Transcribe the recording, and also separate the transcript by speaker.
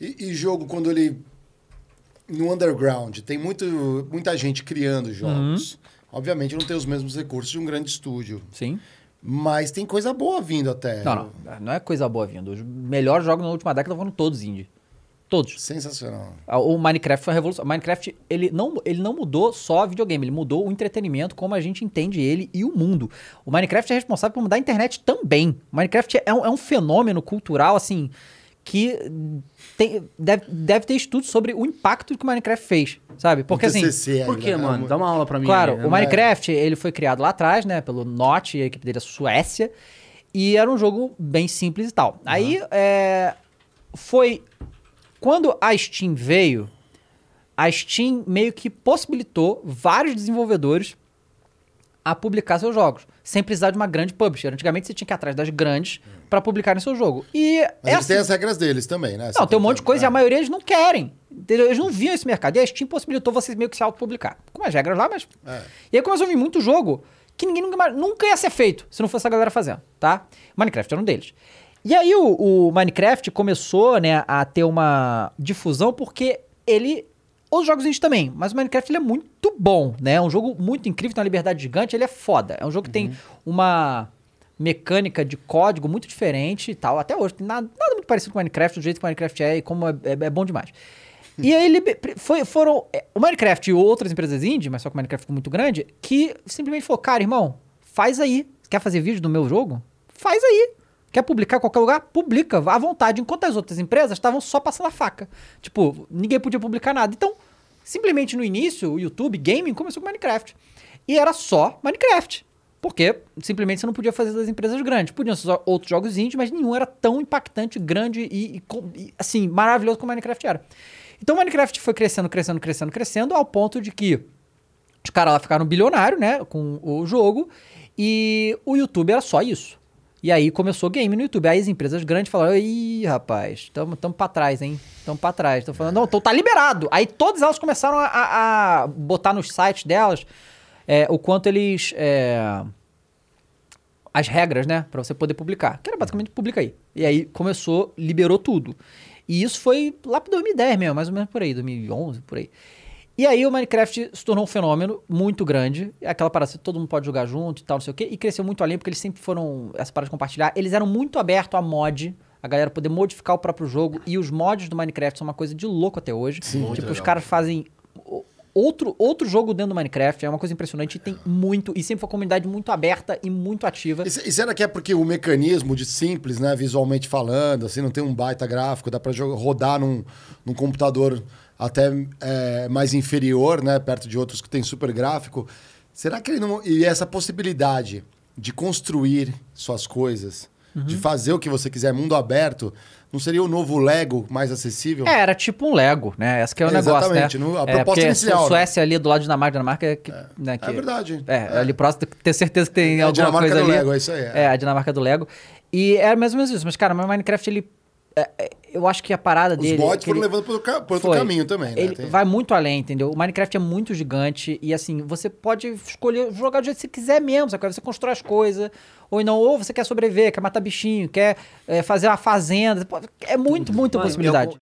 Speaker 1: E, e, jogo quando ele. No underground, tem muito, muita gente criando jogos. Uhum. Obviamente não tem os mesmos recursos de um grande estúdio. Sim. Mas tem coisa boa vindo até. Não, não, não é coisa boa vindo. Os melhores jogos na última década foram todos indie. Todos. Sensacional. Ah, o Minecraft foi uma revolução. Minecraft, ele não, ele não mudou só videogame, ele mudou o entretenimento, como a gente entende ele e o mundo. O Minecraft é responsável por mudar a internet também. O Minecraft é um, é um fenômeno cultural, assim, que tem, deve, deve ter estudo sobre o impacto que o Minecraft fez, sabe? Porque assim... por que, né? mano? Dá uma aula pra mim. Claro, aí, né? o Minecraft, ele foi criado lá atrás, né? Pelo Notch, a equipe dele é Suécia. E era um jogo bem simples e tal. Uhum. Aí, é, foi... Quando a Steam veio, a Steam meio que possibilitou vários desenvolvedores a publicar seus jogos, sem precisar de uma grande publisher. Antigamente você tinha que ir atrás das grandes hum. para publicarem seu jogo. E Mas é eles assim. têm as regras deles também, né? Não, tem um monte de coisa é. e a é. maioria eles não querem. Eles não viam esse mercado. E a Steam possibilitou vocês meio que se autopublicar. Com as regras lá, mas. É. E aí começou a vir muito jogo que ninguém nunca, nunca ia ser feito se não fosse a galera fazendo, tá? Minecraft era um deles. E aí o, o Minecraft começou né, a ter uma difusão porque ele os jogos indie também, mas o Minecraft ele é muito bom, né? É um jogo muito incrível, tem uma liberdade gigante, ele é foda. É um jogo que uhum. tem uma mecânica de código muito diferente e tal. Até hoje, nada, nada muito parecido com Minecraft, do jeito que Minecraft é e como é, é, é bom demais. E aí ele foi, foram é, o Minecraft e outras empresas indie, mas só que o Minecraft ficou muito grande, que simplesmente falou, cara, irmão, faz aí. Quer fazer vídeo do meu jogo? Faz aí. Quer publicar em qualquer lugar? Publica à vontade, enquanto as outras empresas estavam só passando a faca. Tipo, ninguém podia publicar nada. Então, simplesmente no início, o YouTube Gaming começou com Minecraft. E era só Minecraft. Porque simplesmente você não podia fazer das empresas grandes. Podiam ser outros jogos indie, mas nenhum era tão impactante, grande e, e, e assim, maravilhoso como Minecraft era. Então Minecraft foi crescendo, crescendo, crescendo, crescendo, ao ponto de que os caras lá ficaram bilionários, né, com o jogo, e o YouTube era só isso. E aí começou game no YouTube. Aí as empresas grandes falaram: ih, rapaz, estamos para trás, hein? estamos para trás. estão falando, não, então tá liberado. Aí todas elas começaram a, a, botar nos sites delas é, o quanto eles. É, as regras, né? para você poder publicar. Que era basicamente publica aí. E aí começou, liberou tudo. E isso foi lá para 2010 mesmo, mais ou menos por aí, 2011, por aí. E aí o Minecraft se tornou um fenômeno muito grande. Aquela parada assim, todo mundo pode jogar junto e tal, não sei o quê. E cresceu muito além, porque eles sempre foram. Essa parada de compartilhar. Eles eram muito abertos a mod. A galera poder modificar o próprio jogo. E os mods do Minecraft são uma coisa de louco até hoje. Sim, tipo, os caras fazem outro, outro jogo dentro do Minecraft. É uma coisa impressionante e tem muito. E sempre foi uma comunidade muito aberta e muito ativa. E, e será que é porque o mecanismo de simples, né? Visualmente falando, assim, não tem um baita gráfico, dá pra jogar, rodar num, num computador até é, mais inferior, né? Perto de outros que tem super gráfico. Será que ele não. E essa possibilidade de construir suas coisas uhum. de fazer o que você quiser, mundo aberto. Não seria o novo Lego mais acessível? É, era tipo um Lego, né? Essa que é o negócio, né? Exatamente. É, né? a proposta inicial. inicial. Suécia né? ali do lado de Dinamarca, Dinamarca... É que, é, né, é que, é verdade. É, é, ali próximo, ter certeza que tem alguma coisa ali. A Dinamarca do Lego, é isso aí. É. é, a Dinamarca do Lego. E era mais ou menos isso. Mas, cara, o Minecraft, ele é, é, eu acho que a parada Os dele. É Os mods foram ele... levando pro outro caminho também, né? Ele Tem... vai muito além, entendeu? O Minecraft é muito gigante e assim, você pode escolher jogar do jeito que você quiser mesmo, sabe? Você constrói as coisas, ou não, ou você quer sobreviver, quer matar bichinho, quer é, fazer uma fazenda. É muito, muita possibilidade.